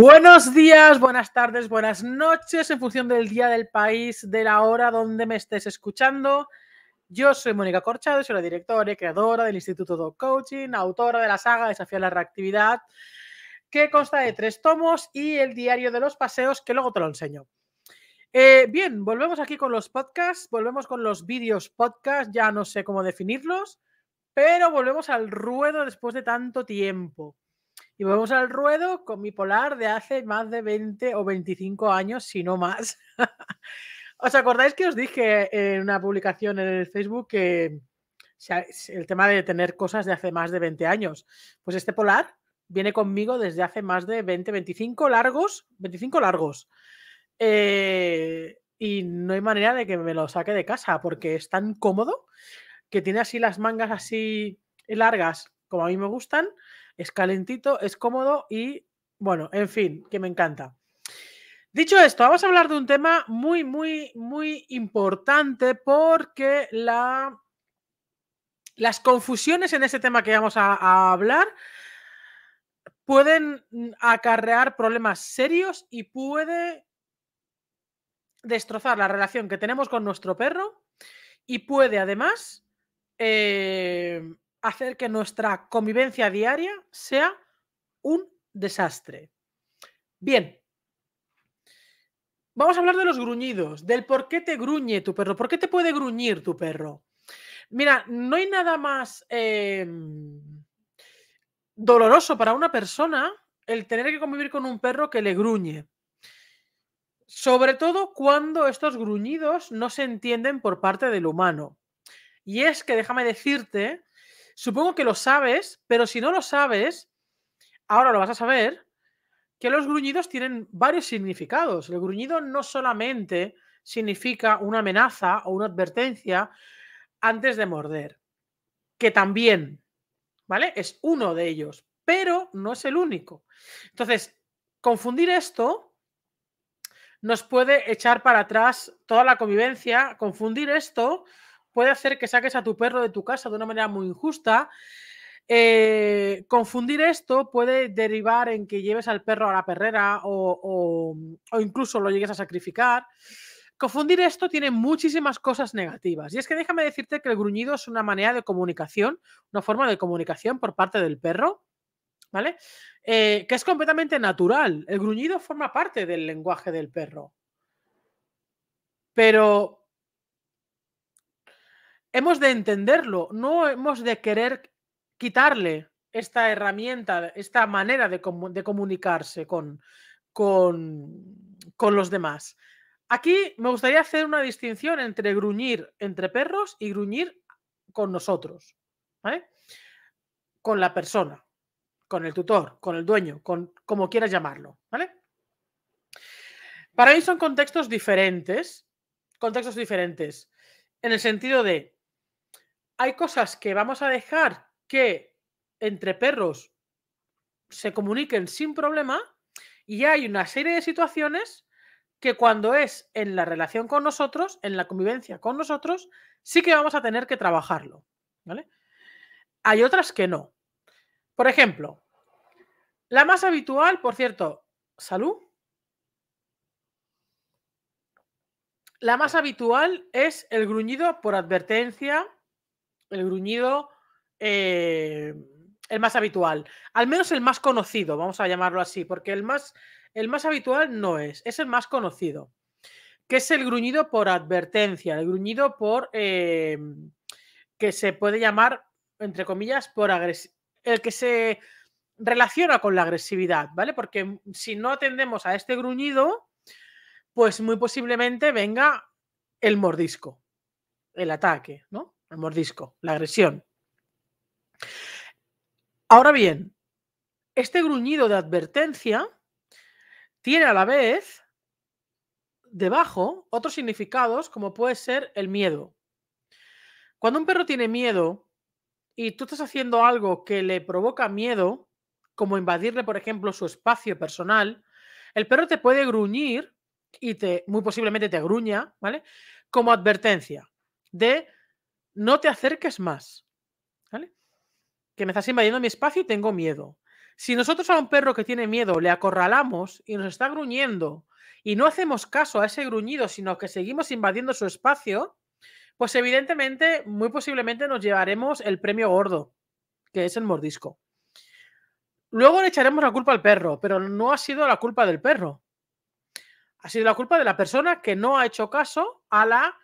Buenos días, buenas tardes, buenas noches, en función del día, del país, de la hora donde me estés escuchando. Yo soy Mónica Corchado, soy la directora y creadora del Instituto Dog Coaching, autora de la saga Desafía la Reactividad, que consta de tres tomos y el diario de los paseos, que luego te lo enseño. Eh, bien, volvemos aquí con los podcasts, volvemos con los vídeos podcast, ya no sé cómo definirlos, pero volvemos al ruedo después de tanto tiempo. Y vamos al ruedo con mi polar de hace más de 20 o 25 años, si no más. ¿Os acordáis que os dije en una publicación en el Facebook que el tema de tener cosas de hace más de 20 años? Pues este polar viene conmigo desde hace más de 20, 25 largos, 25 largos. Eh, y no hay manera de que me lo saque de casa porque es tan cómodo que tiene así las mangas así largas como a mí me gustan es calentito, es cómodo y bueno, en fin, que me encanta. Dicho esto, vamos a hablar de un tema muy, muy, muy importante porque la, las confusiones en ese tema que vamos a, hablar pueden acarrear problemas serios y puede destrozar la relación que tenemos con nuestro perro y puede además eh, hacer que nuestra convivencia diaria sea un desastre. Bien, vamos a hablar de los gruñidos, del por qué te gruñe tu perro, por qué te puede gruñir tu perro. Mira, no hay nada más em, doloroso para una persona el tener que convivir con un perro que le gruñe. Sobre todo cuando estos gruñidos no se entienden por parte del humano. Y es que déjame decirte Supongo que lo sabes, pero si no lo sabes, ahora lo vas a saber, que los gruñidos tienen varios significados. El gruñido no solamente significa una amenaza o una advertencia antes de morder, que también, ¿vale? Es uno de ellos, pero no es el único. Entonces, confundir esto nos puede echar para atrás toda la convivencia, confundir esto puede hacer que saques a tu perro de tu casa de una manera muy injusta. Eh, confundir esto puede derivar en que lleves al perro a la perrera o, incluso lo llegues a sacrificar. Confundir esto tiene muchísimas cosas negativas. Y es que déjame decirte que el gruñido es una manera de comunicación, una forma de comunicación por parte del perro, ¿vale? Eh, que es completamente natural. El gruñido forma parte del lenguaje del perro. Pero hemos de entenderlo, no hemos de querer quitarle esta herramienta, esta manera de, comunicarse con, con, con, los demás. Aquí me gustaría hacer una distinción entre gruñir entre perros y gruñir con nosotros, ¿vale? con la persona, con el tutor, con el dueño, con como quieras llamarlo. ¿vale? Para mí son contextos diferentes, contextos diferentes, en el sentido de hay cosas que vamos a dejar que entre perros se comuniquen sin problema y hay una serie de situaciones que cuando es en la relación con nosotros, en la convivencia con nosotros, sí que vamos a tener que trabajarlo. Hay otras que no. Por ejemplo, la más habitual, por cierto, salud. La más habitual es el gruñido por advertencia el gruñido eh, el más habitual, al menos el más conocido, vamos a llamarlo así, porque el más, el más habitual no es, es el más conocido, que es el gruñido por advertencia, el gruñido por eh, que se puede llamar, entre comillas, por agresividad, el que se relaciona con la agresividad, ¿vale? Porque si no atendemos a este gruñido, pues muy posiblemente venga el mordisco, el ataque, ¿no? el mordisco, la agresión. Ahora bien, este gruñido de advertencia tiene a la vez debajo otros significados como puede ser el miedo. Cuando un perro tiene miedo y tú estás haciendo algo que le provoca miedo, como invadirle, por ejemplo, su espacio personal, el perro te puede gruñir y te, muy posiblemente te gruña, ¿vale? Como advertencia de no te acerques más. ¿Vale? Que me estás invadiendo mi espacio y tengo miedo. Si nosotros a un perro que tiene miedo le acorralamos y nos está gruñendo y no hacemos caso a ese gruñido, sino que seguimos invadiendo su espacio, pues evidentemente, muy posiblemente nos llevaremos el premio gordo, que es el mordisco. Luego le echaremos la culpa al perro, pero no ha sido la culpa del perro. Ha sido la culpa de la persona que no ha hecho caso a la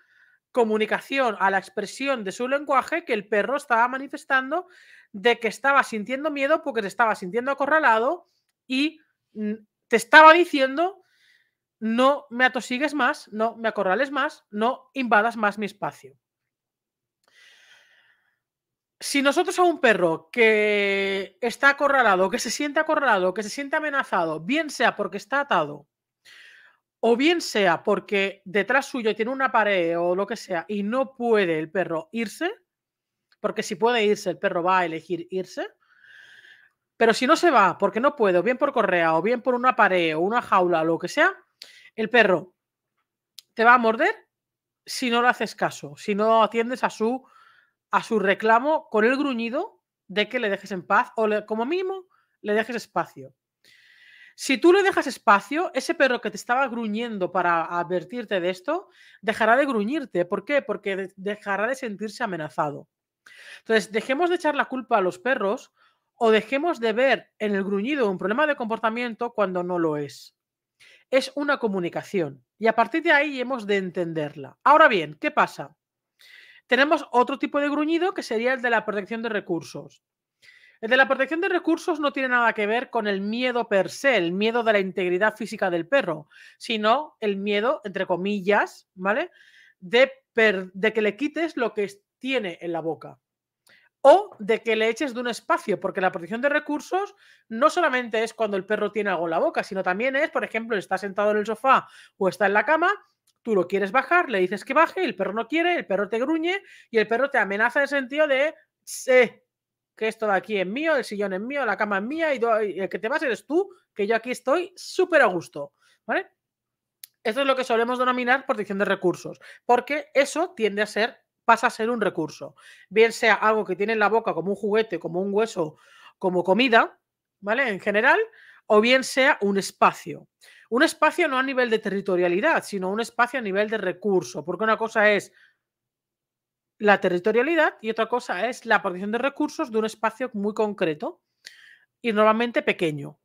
comunicación, a la expresión de su lenguaje que el perro estaba manifestando de que estaba sintiendo miedo porque se estaba sintiendo acorralado y mm, te estaba diciendo no me atosigues más, no me acorrales más, no invadas más mi espacio. Si nosotros a un perro que está acorralado, que se siente acorralado, que se siente amenazado, bien sea porque está atado o bien sea porque detrás suyo tiene una pared o lo que sea y no puede el perro irse, porque si puede irse, el perro va a elegir irse. Pero si no se va porque no puede, o bien por correa, o bien por una pared, o una jaula, o lo que sea, el perro te va a morder si no le haces caso, si no atiendes a su, a su reclamo con el gruñido de que le dejes en paz o como mínimo le dejes espacio. Si tú le dejas espacio, ese perro que te estaba gruñendo para advertirte de esto, dejará de gruñirte. ¿Por qué? Porque dejará de sentirse amenazado. Entonces, dejemos de echar la culpa a los perros o dejemos de ver en el gruñido un problema de comportamiento cuando no lo es. Es una comunicación y a partir de ahí hemos de entenderla. Ahora bien, ¿qué pasa? Tenemos otro tipo de gruñido que sería el de la protección de recursos. El de la protección de recursos no tiene nada que ver con el miedo per se, el miedo de la integridad física del perro, sino el miedo, entre comillas, ¿vale? De, que le quites lo que tiene en la boca o de que le eches de un espacio, porque la protección de recursos no solamente es cuando el perro tiene algo en la boca, sino también es, por ejemplo, está sentado en el sofá o está en la cama, tú lo quieres bajar, le dices que baje, el perro no quiere, el perro te gruñe y el perro te amenaza en el sentido de, que esto de aquí es mío, el sillón es mío, la cama es mía y, el que te vas eres tú, que yo aquí estoy súper a gusto, ¿vale? Esto es lo que solemos denominar protección de recursos, porque eso tiende a ser, pasa a ser un recurso, bien sea algo que tiene en la boca como un juguete, como un hueso, como comida, ¿vale? En general, o bien sea un espacio. Un espacio no a nivel de territorialidad, sino un espacio a nivel de recurso, porque una cosa es la territorialidad y otra cosa es la protección de recursos de un espacio muy concreto y normalmente pequeño.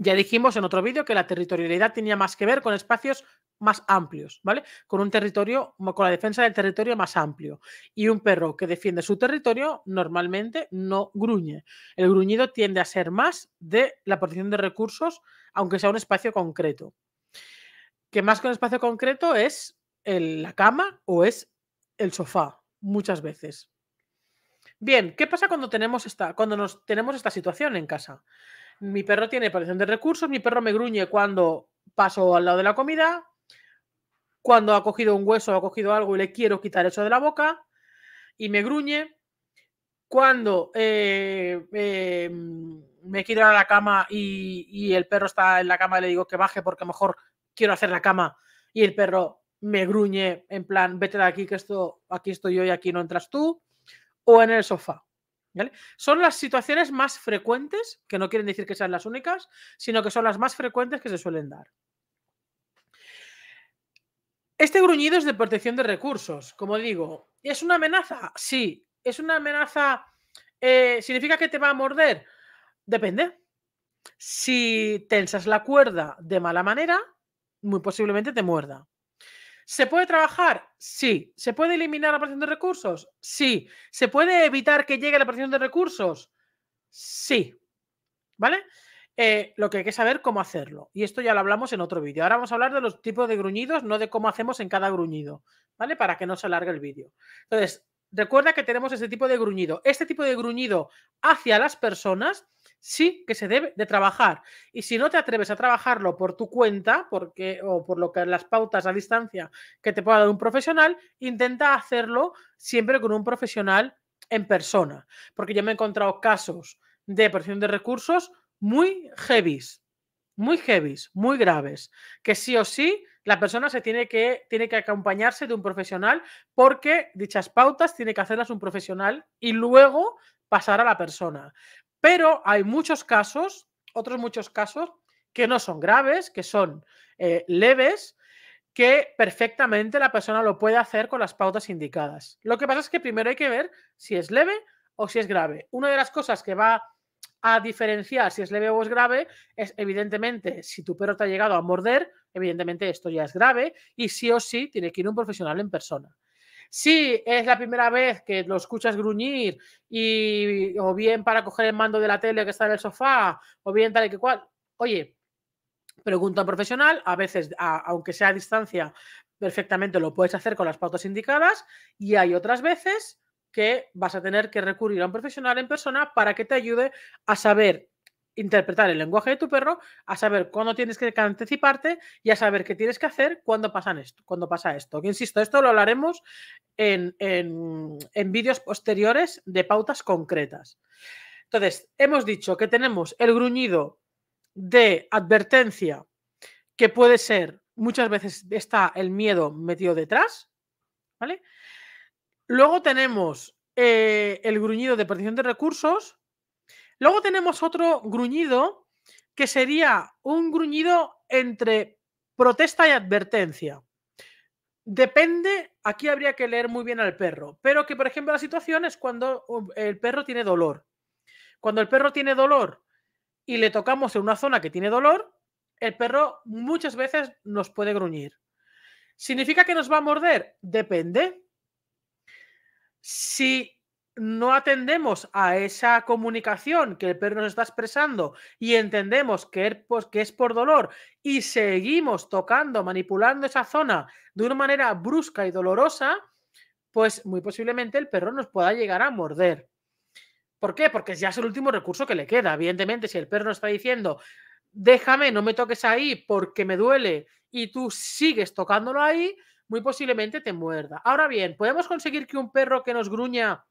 Ya dijimos en otro vídeo que la territorialidad tenía más que ver con espacios más amplios, ¿vale? Con un territorio, con la defensa del territorio más amplio. Y un perro que defiende su territorio normalmente no gruñe. El gruñido tiende a ser más de la protección de recursos, aunque sea un espacio concreto. Que más que un espacio concreto es la cama o es el sofá muchas veces. Bien, ¿qué pasa cuando tenemos esta, cuando nos tenemos esta situación en casa? Mi perro tiene aparición de recursos, mi perro me gruñe cuando paso al lado de la comida, cuando ha cogido un hueso, ha cogido algo y le quiero quitar eso de la boca y me gruñe, cuando eh, eh, me quiero a la cama y, y, el perro está en la cama y le digo que baje porque mejor quiero hacer la cama y el perro me gruñe en plan, vete de aquí que esto, aquí estoy yo y aquí no entras tú, o en el sofá. Son las situaciones más frecuentes, que no quieren decir que sean las únicas, sino que son las más frecuentes que se suelen dar. Este gruñido es de protección de recursos, como digo. ¿Es una amenaza? Sí. ¿Es una amenaza? Eh, ¿Significa que te va a morder? Depende. Si tensas la cuerda de mala manera, muy posiblemente te muerda. ¿Se puede trabajar? Sí. ¿Se puede eliminar la presión de recursos? Sí. ¿Se puede evitar que llegue la presión de recursos? Sí. ¿Vale? Eh, lo que hay que saber cómo hacerlo. Y esto ya lo hablamos en otro vídeo. Ahora vamos a hablar de los tipos de gruñidos, no de cómo hacemos en cada gruñido, ¿vale? Para que no se alargue el vídeo. Entonces, recuerda que tenemos este tipo de gruñido. Este tipo de gruñido hacia las personas sí que se debe de trabajar. Y si no te atreves a trabajarlo por tu cuenta, porque, o por lo que las pautas a distancia que te pueda dar un profesional, intenta hacerlo siempre con un profesional en persona. Porque yo me he encontrado casos de presión de recursos muy heavies, muy heavies, muy graves, que sí o sí la persona se tiene que, tiene que acompañarse de un profesional porque dichas pautas tiene que hacerlas un profesional y luego pasar a la persona. Pero hay muchos casos, otros muchos casos, que no son graves, que son eh, leves, que perfectamente la persona lo puede hacer con las pautas indicadas. Lo que pasa es que primero hay que ver si es leve o si es grave. Una de las cosas que va a diferenciar si es leve o es grave es evidentemente si tu perro te ha llegado a morder, evidentemente esto ya es grave y sí o sí tiene que ir un profesional en persona. Si es la primera vez que lo escuchas gruñir y o bien para coger el mando de la tele que está en el sofá o bien tal y que cual, oye, pregunta a un profesional, a veces, aunque sea a distancia, perfectamente lo puedes hacer con las pautas indicadas y hay otras veces que vas a tener que recurrir a un profesional en persona para que te ayude a saber interpretar el lenguaje de tu perro, a saber cuándo tienes que anticiparte y a saber qué tienes que hacer cuando, esto, cuando pasa esto. Que insisto, esto lo hablaremos en, vídeos posteriores de pautas concretas. Entonces, hemos dicho que tenemos el gruñido de advertencia, que puede ser, muchas veces está el miedo metido detrás, ¿vale? Luego tenemos eh, el gruñido de protección de recursos, Luego tenemos otro gruñido que sería un gruñido entre protesta y advertencia. Depende, aquí habría que leer muy bien al perro, pero que por ejemplo la situación es cuando um, el perro tiene dolor. Cuando el perro tiene dolor y le tocamos en una zona que tiene dolor, el perro muchas veces nos puede gruñir. ¿Significa que nos va a morder? Depende. Si no atendemos a esa comunicación que el perro nos está expresando y entendemos er, pues, que, es por dolor y seguimos tocando, manipulando esa zona de una manera brusca y dolorosa, pues muy posiblemente el perro nos pueda llegar a morder. ¿Por qué? Porque ya es el último recurso que le queda. Evidentemente, si el perro nos está diciendo, déjame, no me toques ahí porque me duele y tú sigues tocándolo ahí, muy posiblemente te muerda. Ahora bien, ¿podemos conseguir que un perro que nos gruña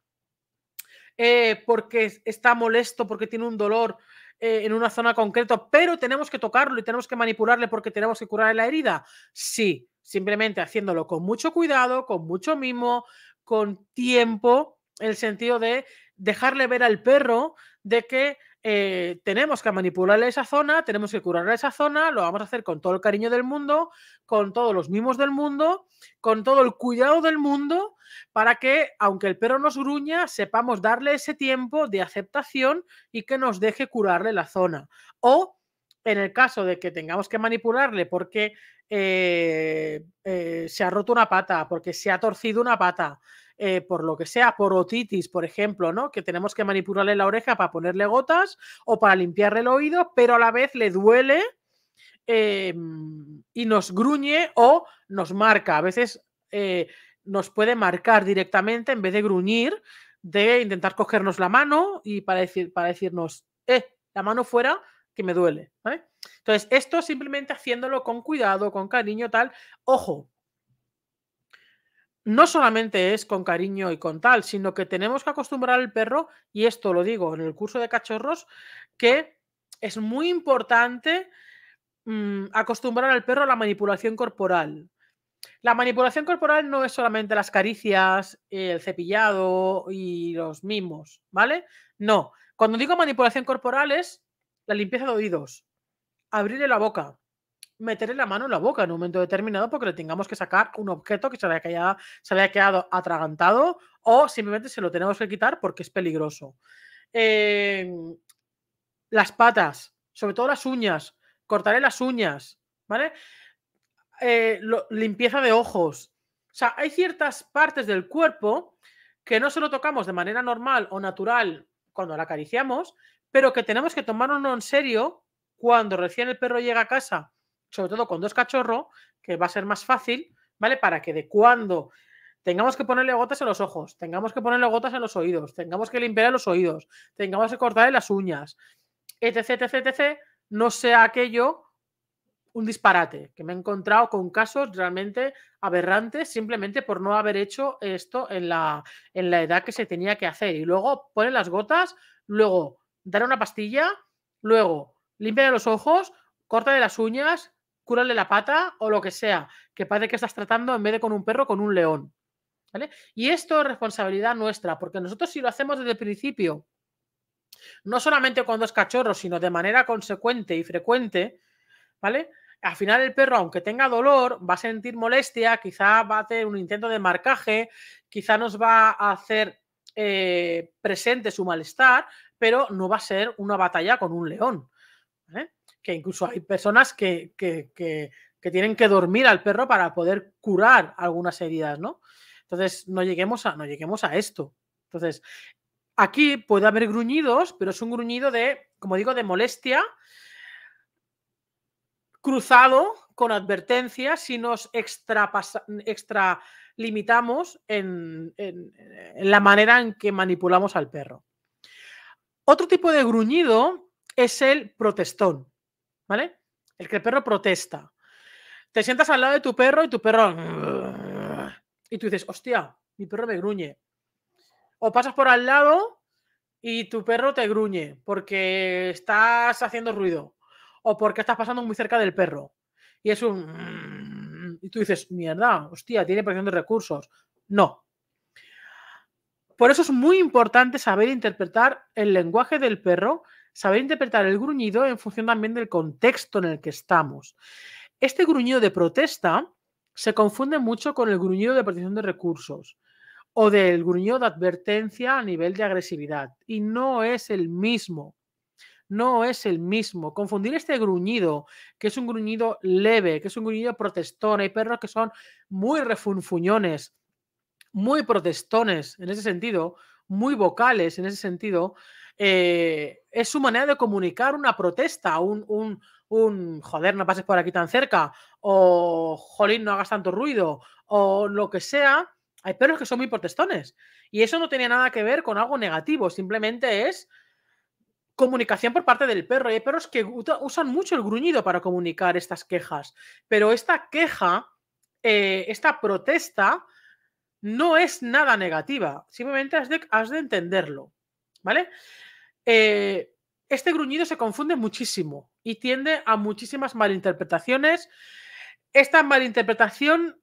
eh, porque está molesto, porque tiene un dolor eh, en una zona concreta, pero tenemos que tocarlo y tenemos que manipularle porque tenemos que curar la herida. Sí, simplemente haciéndolo con mucho cuidado, con mucho mimo, con tiempo, en el sentido de dejarle ver al perro de que eh, tenemos que manipularle esa zona, tenemos que curarle esa zona, lo vamos a hacer con todo el cariño del mundo, con todos los mimos del mundo, con todo el cuidado del mundo, para que, aunque el perro nos gruña, sepamos darle ese tiempo de aceptación y que nos deje curarle la zona. O en el caso de que tengamos que manipularle porque eh, eh, se ha roto una pata, porque se ha torcido una pata, eh, por lo que sea, por otitis, por ejemplo, ¿no? Que tenemos que manipularle la oreja para ponerle gotas o para limpiarle el oído, pero a la vez le duele em, y nos gruñe o nos marca. A veces eh, nos puede marcar directamente en vez de gruñir, de intentar cogernos la mano y para, decir, para decirnos, eh, la mano fuera, que me duele. Entonces, esto simplemente haciéndolo con cuidado, con cariño, tal. Ojo, no solamente es con cariño y con tal, sino que tenemos que acostumbrar al perro, y esto lo digo en el curso de cachorros, que es muy importante mm, acostumbrar al perro a la manipulación corporal. La manipulación corporal no es solamente las caricias, el cepillado y los mimos, ¿vale? No. Cuando digo manipulación corporal es la limpieza de oídos, abrirle la boca, meterle la mano en la boca en un momento determinado porque le tengamos que sacar un objeto que se le haya, quedado, atragantado o simplemente se lo tenemos que quitar porque es peligroso. Em, las patas, sobre todo las uñas, cortaré las uñas, ¿vale? Eh, limpieza de ojos. O sea, hay ciertas partes del cuerpo que no se lo tocamos de manera normal o natural cuando la acariciamos, pero que tenemos que tomarnos en serio cuando recién el perro llega a casa sobre todo con dos cachorros, que va a ser más fácil, ¿vale? Para que de cuando tengamos que ponerle gotas en los ojos, tengamos que ponerle gotas en los oídos, tengamos que limpiar los oídos, tengamos que cortarle las uñas, etc, etc, etc, no sea aquello un disparate, que me he encontrado con casos realmente aberrantes simplemente por no haber hecho esto en la, en la edad que se tenía que hacer. Y luego ponen las gotas, luego dar una pastilla, luego limpiar los ojos, corta de las uñas, cúrale la pata o lo que sea, que parece que estás tratando en vez de con un perro, con un león. ¿Vale? Y esto es responsabilidad nuestra, porque nosotros si lo hacemos desde el principio, no solamente cuando es cachorro, sino de manera consecuente y frecuente, ¿vale? Al final el perro, aunque tenga dolor, va a sentir molestia, quizá va a hacer un intento de marcaje, quizá nos va a hacer eh, presente su malestar, pero no va a ser una batalla con un león. ¿vale? que incluso hay personas que, tienen que dormir al perro para poder curar algunas heridas, ¿no? Entonces, no lleguemos a, no lleguemos a esto. Entonces, aquí puede haber gruñidos, pero es un gruñido de, como digo, de molestia cruzado con advertencia si nos extralimitamos en la manera en que manipulamos al perro. Otro tipo de gruñido es el protestón. ¿vale? El que el perro protesta. Te sientas al lado de tu perro y tu perro... Y tú dices, hostia, mi perro me gruñe. O pasas por al lado y tu perro te gruñe porque estás haciendo ruido o porque estás pasando muy cerca del perro. Y es un... Y tú dices, mierda, hostia, tiene presión de recursos. No. Por eso es muy importante saber interpretar el lenguaje del perro saber interpretar el gruñido en función también del contexto en el que estamos. Este gruñido de protesta se confunde mucho con el gruñido de protección de recursos o del gruñido de advertencia a nivel de agresividad. Y no es el mismo. No es el mismo. Confundir este gruñido, que es un gruñido leve, que es un gruñido protestón, hay perros que son muy refunfuñones, muy protestones en ese sentido, muy vocales en ese sentido, eh, es su manera de comunicar una protesta, un, joder, no pases por aquí tan cerca, o jolín, no hagas tanto ruido, o lo que sea. Hay perros que son muy protestones. Y eso no tenía nada que ver con algo negativo, simplemente es comunicación por parte del perro. Y hay perros que usan mucho el gruñido para comunicar estas quejas. Pero esta queja, eh, esta protesta, no es nada negativa. Simplemente has de entenderlo. ¿Vale? Eh, este gruñido se confunde muchísimo y tiende a muchísimas malinterpretaciones. Esta malinterpretación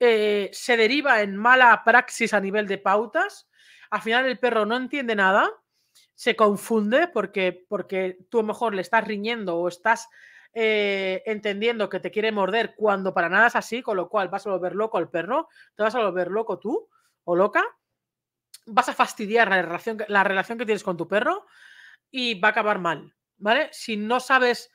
eh, se deriva en mala praxis a nivel de pautas. Al final el perro no entiende nada, se confunde porque, porque tú a lo mejor le estás riñendo o estás eh, entendiendo que te quiere morder cuando para nada es así, con lo cual vas a volver loco al perro, te vas a volver loco tú o loca vas a fastidiar la relación, la relación que tienes con tu perro y va a acabar mal, ¿vale? Si no sabes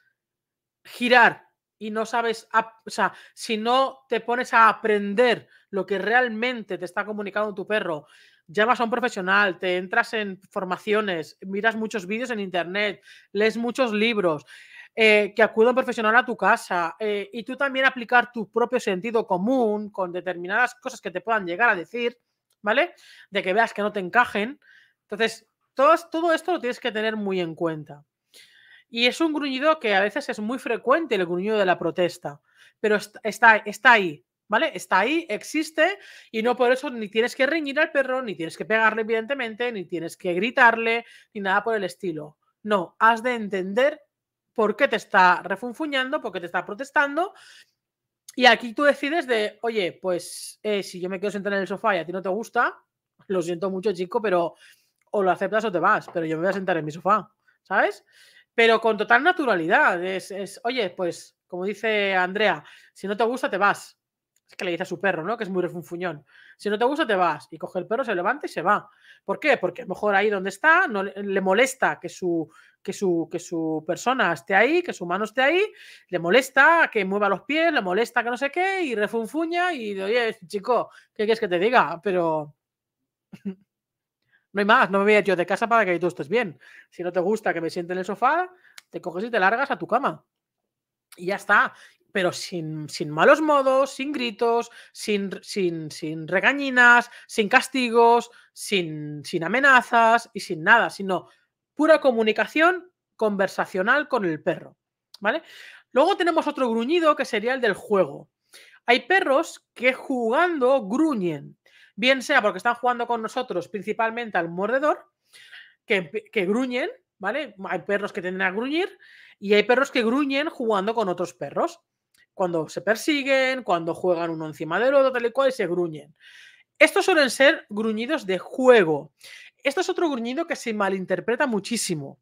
girar y no sabes, o sea, si no te pones a aprender lo que realmente te está comunicando tu perro, llamas a un profesional, te entras en formaciones, miras muchos vídeos en internet, lees muchos libros, eh, que acuda un profesional a tu casa eh, y tú también aplicar tu propio sentido común con determinadas cosas que te puedan llegar a decir, ¿vale? De que veas que no te encajen. Entonces, todo, todo esto lo tienes que tener muy en cuenta. Y es un gruñido que a veces es muy frecuente, el gruñido de la protesta, pero está, está ahí, ¿vale? Está ahí, existe, y no por eso ni tienes que reñir al perro, ni tienes que pegarle, evidentemente, ni tienes que gritarle, ni nada por el estilo. No, has de entender por qué te está refunfuñando, por qué te está protestando y aquí tú decides de, oye, pues eh, si yo me quedo sentar en el sofá y a ti no te gusta, lo siento mucho, chico, pero o lo aceptas o te vas, pero yo me voy a sentar en mi sofá, ¿sabes? Pero con total naturalidad. Es, es oye, pues como dice Andrea, si no te gusta, te vas. Es que le dice a su perro, ¿no? Que es muy refunfuñón. Si no te gusta, te vas. Y coge el perro, se levanta y se va. ¿Por qué? Porque a lo mejor ahí donde está no le molesta que su, que su, que su persona esté ahí, que su mano esté ahí, le molesta que mueva los pies, le molesta que no sé qué, y refunfuña y oye, chico, ¿qué quieres que te diga? Pero... No hay más, no me voy a ir yo de casa para que tú estés bien. Si no te gusta que me siente en el sofá, te coges y te largas a tu cama. Y ya está pero sin, sin, malos modos, sin gritos, sin, sin, sin regañinas, sin castigos, sin, sin amenazas y sin nada, sino pura comunicación conversacional con el perro. ¿Vale? Luego tenemos otro gruñido que sería el del juego. Hay perros que jugando gruñen, bien sea porque están jugando con nosotros, principalmente al mordedor, que, que gruñen, ¿vale? Hay perros que tienden a gruñir y hay perros que gruñen jugando con otros perros cuando se persiguen, cuando juegan uno encima del otro, tal y cual, y se gruñen. Estos suelen ser gruñidos de juego. Esto es otro gruñido que se malinterpreta muchísimo.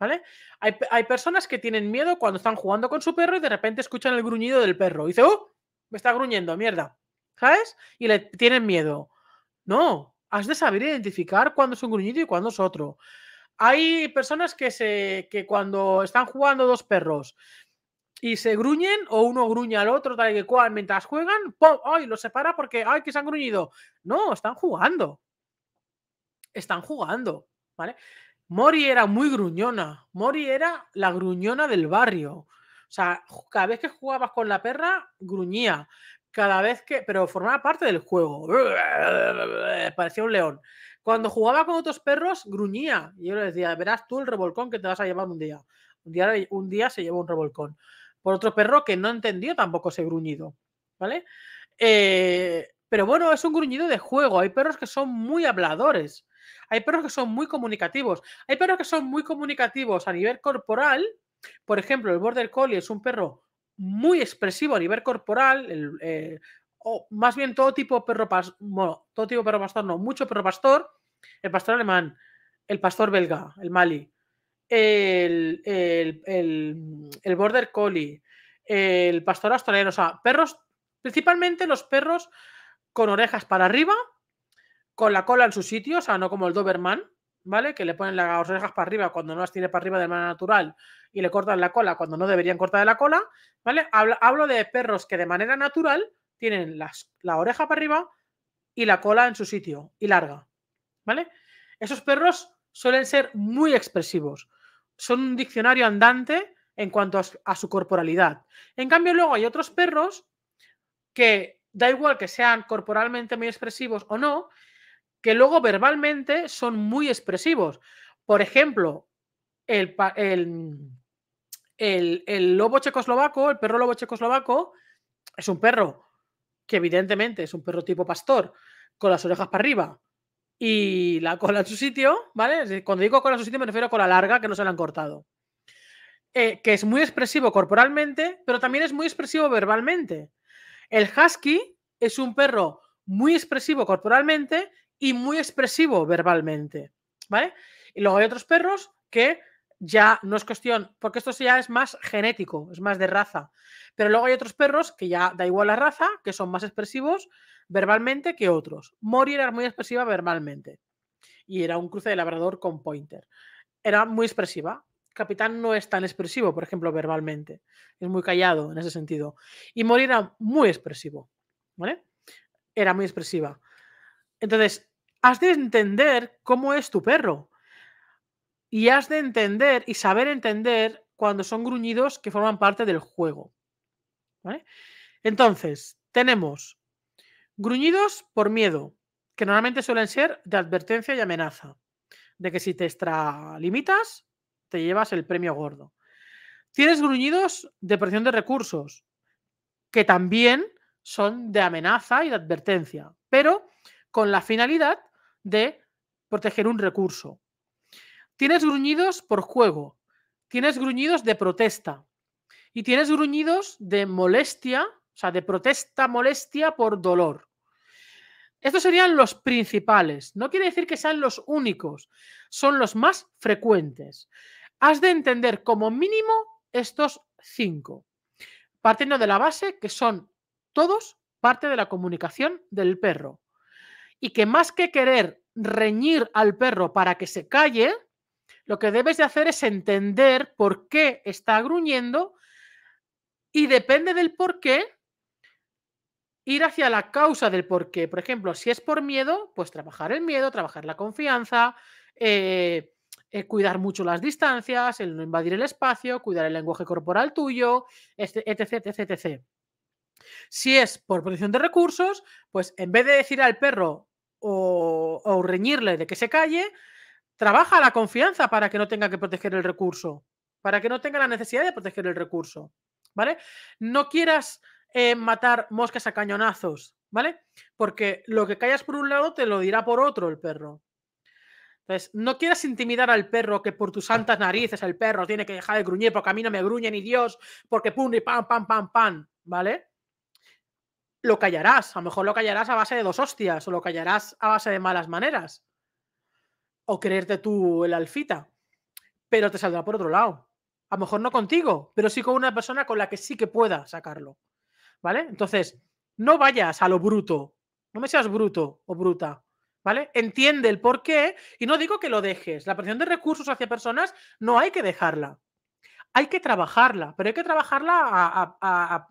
¿Vale? Hay, personas que tienen miedo cuando están jugando con su perro y de repente escuchan el gruñido del perro. Y dice, ¡oh! Me está gruñendo, mierda. ¿Sabes? Y le tienen miedo. No, has de saber identificar cuándo es un gruñido y cuándo es otro. Hay personas que, se, que cuando están jugando dos perros y se gruñen o uno gruña al otro tal y que cual mientras juegan, ¡pum! ¡Ay! Los separa porque ¡ay! que se han gruñido. No, están jugando. Están jugando, ¿vale? Mori era muy gruñona. Mori era la gruñona del barrio. O sea, cada vez que jugabas con la perra, gruñía. Cada vez que. Pero formaba parte del juego. Parecía un león. Cuando jugaba con otros perros, gruñía. Y yo le decía, verás tú el revolcón que te vas a llevar un día. Un día, un día se lleva un revolcón por otro perro que no entendió tampoco ese gruñido, ¿vale? Eh, pero bueno, es un gruñido de juego. Hay perros que son muy habladores. Hay perros que son muy comunicativos. Hay perros que son muy comunicativos a nivel corporal. Por ejemplo, el Border Collie es un perro muy expresivo a nivel corporal. Eh, o más bien todo tipo perro pastor, todo tipo perro pastor, no, mucho perro pastor. El pastor alemán, el pastor belga, el Mali el, el, border collie, el pastor australiano, o sea, perros, principalmente los perros con orejas para arriba, con la cola en su sitio, o sea, no como el Doberman, ¿vale? Que le ponen las orejas para arriba cuando no las tiene para arriba de manera natural y le cortan la cola cuando no deberían cortar la cola, ¿vale? Hablo, de perros que de manera natural tienen la oreja para arriba y la cola en su sitio y larga, ¿vale? Esos perros suelen ser muy expresivos son un diccionario andante en cuanto a su, corporalidad. En cambio, luego hay otros perros que da igual que sean corporalmente muy expresivos o no, que luego verbalmente son muy expresivos. Por ejemplo, el, el, lobo checoslovaco, el perro lobo checoslovaco, es un perro que evidentemente es un perro tipo pastor, con las orejas para arriba, y la cola en su sitio, ¿vale? Cuando digo cola en su sitio me refiero a cola larga que no se la han cortado. Eh, que es muy expresivo corporalmente, pero también es muy expresivo verbalmente. El husky es un perro muy expresivo corporalmente y muy expresivo verbalmente, ¿vale? Y luego hay otros perros que ya no es cuestión, porque esto ya es más genético, es más de raza. Pero luego hay otros perros que ya da igual la raza, que son más expresivos verbalmente que otros. Mori era muy expresiva verbalmente y era un cruce de labrador con pointer. Era muy expresiva. Capitán no es tan expresivo, por ejemplo, verbalmente. Es muy callado en ese sentido. Y Mori era muy expresivo. ¿Vale? Era muy expresiva. Entonces, has de entender cómo es tu perro. Y has de entender y saber entender cuando son gruñidos que forman parte del juego. Entonces, tenemos Gruñidos por miedo, que normalmente suelen ser de advertencia y amenaza, de que si te extralimitas, te llevas el premio gordo. Tienes gruñidos de presión de recursos, que también son de amenaza y de advertencia, pero con la finalidad de proteger un recurso. Tienes gruñidos por juego, tienes gruñidos de protesta y tienes gruñidos de molestia o sea, de protesta molestia por dolor. Estos serían los principales. No quiere decir que sean los únicos, son los más frecuentes. Has de entender como mínimo estos cinco, partiendo de la base que son todos parte de la comunicación del perro y que más que querer reñir al perro para que se calle, lo que debes de hacer es entender por qué está gruñendo y depende del por qué, ir hacia la causa del por qué. Por ejemplo, si es por miedo, pues trabajar el miedo, trabajar la confianza, eh, eh, cuidar mucho las distancias, el no invadir el espacio, cuidar el lenguaje corporal tuyo, etc, etc, etc. Si es por protección de recursos, pues en vez de decir al perro o, o reñirle de que se calle, trabaja la confianza para que no tenga que proteger el recurso, para que no tenga la necesidad de proteger el recurso. ¿Vale? No quieras matar moscas a cañonazos, ¿vale? Porque lo que callas por un lado te lo dirá por otro el perro. Entonces, no quieras intimidar al perro que por tus santas narices el perro tiene que dejar de gruñir porque a mí no me gruñe ni Dios, porque pum y pam, pam, pam, pam, ¿vale? Lo callarás, a lo mejor lo callarás a base de dos hostias o lo callarás a base de malas maneras o creerte tú el alfita, pero te saldrá por otro lado. A lo mejor no contigo, pero sí con una persona con la que sí que pueda sacarlo. ¿vale? Entonces, no vayas a lo bruto, no me seas bruto o bruta, ¿vale? Entiende el por qué y no digo que lo dejes. La presión de recursos hacia personas no hay que dejarla. Hay que trabajarla, pero hay que trabajarla a,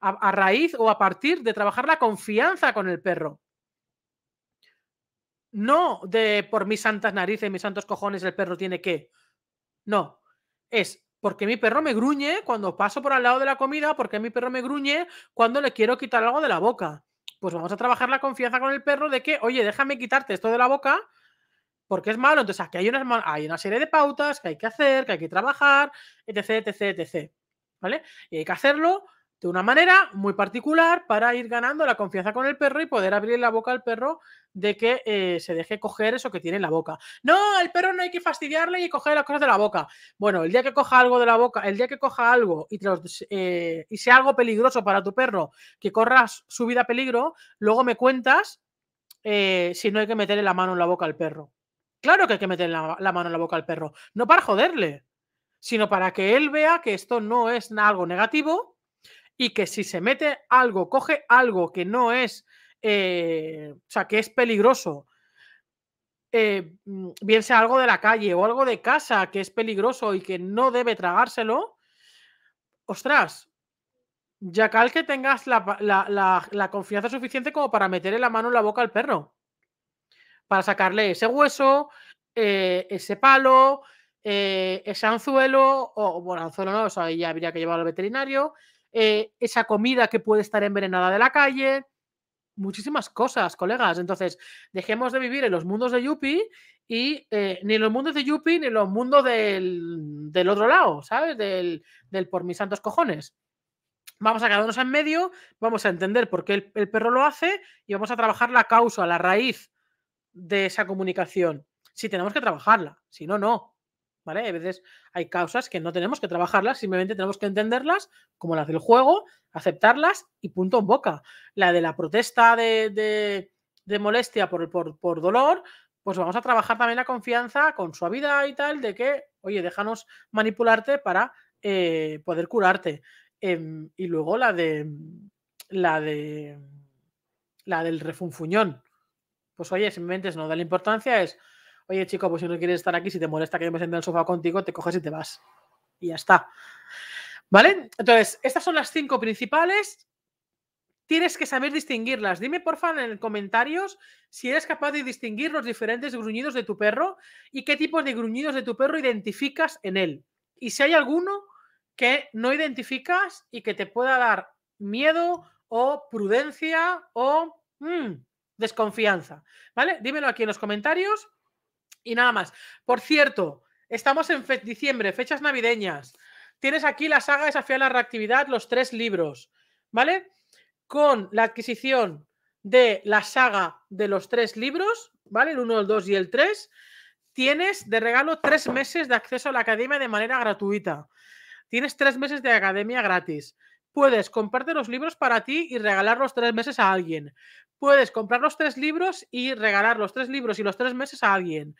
a raíz o a partir de trabajar la confianza con el perro. No de por mis santas narices, y mis santos cojones, el perro tiene que. No. Es ¿Por qué mi perro me gruñe cuando paso por al lado de la comida? ¿Por qué mi perro me gruñe cuando le quiero quitar algo de la boca? Pues vamos a trabajar la confianza con el perro de que, oye, déjame quitarte esto de la boca porque es malo. Entonces, aquí hay una, hay una serie de pautas que hay que hacer, que hay que trabajar, etc, etc, etc. ¿Vale? Y hay que hacerlo de una manera muy particular para ir ganando la confianza con el perro y poder abrir la boca al perro de que eh, se deje coger eso que tiene en la boca. No, el perro no hay que fastidiarle y coger las cosas de la boca. Bueno, el día que coja algo de la boca, el día que coja algo y, eh, sea algo peligroso para tu perro, que corras su vida a peligro, luego me cuentas eh, si no hay que meterle la mano en la boca al perro. Claro que hay que meterle la mano en la boca al perro, no para joderle, sino para que él vea que esto no es algo negativo y que si se mete algo, coge algo que no es, eh, o sea, que es peligroso, eh, mm, bien sea algo de la calle o algo de casa que es peligroso y que no debe tragárselo, ostras, ya cal que tengas la, confianza suficiente como para meterle la mano en la boca al perro. Para sacarle ese hueso, eh, ese palo, ese anzuelo, o bueno, anzuelo no, o sea, ya habría que llevarlo al veterinario, eh, esa comida que puede estar envenenada de la calle, muchísimas cosas, colegas. Entonces, dejemos de vivir en los mundos de Yuppie y eh, ni en los mundos de Yuppie ni en los mundos del, otro lado, ¿sabes? Del, por mis santos cojones. Vamos a quedarnos en medio, vamos a entender por qué el, el perro lo hace y vamos a trabajar la causa, la raíz de esa comunicación. Si tenemos que trabajarla, si no, no. A veces hay causas que no tenemos que trabajarlas, simplemente tenemos que entenderlas, como las del juego, aceptarlas y punto en boca. La de la protesta de, de, molestia por, dolor, pues vamos a trabajar también la confianza con suavidad y tal, de que, oye, déjanos manipularte para eh, poder curarte. Em, y luego la de la de la del refunfuñón. Pues oye, simplemente es no la importancia, es oye chico, pues si no quieres estar aquí, si te molesta que yo me siente en el sofá contigo, te coges y te vas. Y ya está. ¿Vale? Entonces, estas son las cinco principales. Tienes que saber distinguirlas. Dime, por favor, en comentarios si eres capaz de distinguir los diferentes gruñidos de tu perro y qué tipos de gruñidos de tu perro identificas en él. Y si hay alguno que no identificas y que te pueda dar miedo o prudencia o mm, desconfianza. ¿Vale? Dímelo aquí en los comentarios. Y nada más. Por cierto, estamos en diciembre, fechas navideñas. Tienes aquí la saga a la Reactividad, los tres libros, ¿vale? Con la adquisición de la saga de los tres libros, ¿vale? El 1, el 2 y el 3. Tienes de regalo tres meses de acceso a la academia de manera gratuita. Tienes tres meses de academia gratis. Puedes compartir los libros para ti y regalar los tres meses a alguien. Puedes comprar los tres libros y regalar los tres libros y los tres meses a alguien.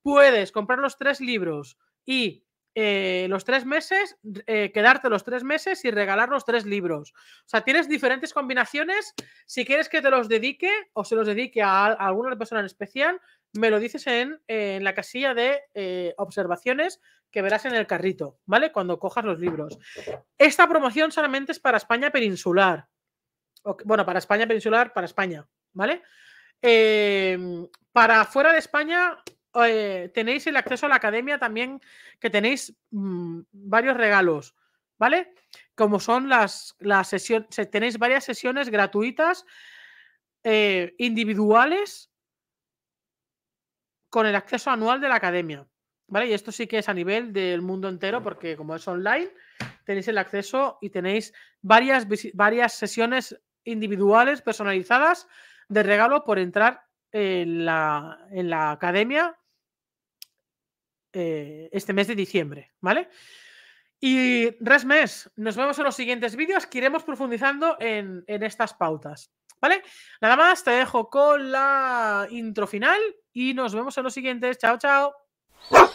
Puedes comprar los tres libros y eh, los tres meses, eh, quedarte los tres meses y regalar los tres libros. O sea, tienes diferentes combinaciones. Si quieres que te los dedique o se los dedique a, alguna persona en especial, me lo dices en la casilla de eh, observaciones que verás en el carrito, ¿vale? Cuando cojas los libros. Esta promoción solamente es para España peninsular bueno, para España peninsular, para España, ¿vale? Em, para fuera de España eh, tenéis el acceso a la academia también, que tenéis mm, varios regalos, ¿vale? Como son las, sesiones, tenéis varias sesiones gratuitas, eh, individuales, con el acceso anual de la academia, ¿vale? Y esto sí que es a nivel del mundo entero, porque como es online, tenéis el acceso y tenéis varias, varias sesiones individuales, personalizadas, de regalo por entrar en la, en la academia eh, este mes de diciembre, ¿vale? Y mes nos vemos en los siguientes vídeos que iremos profundizando en, en estas pautas, ¿vale? Nada más, te dejo con la intro final y nos vemos en los siguientes. Chao, chao.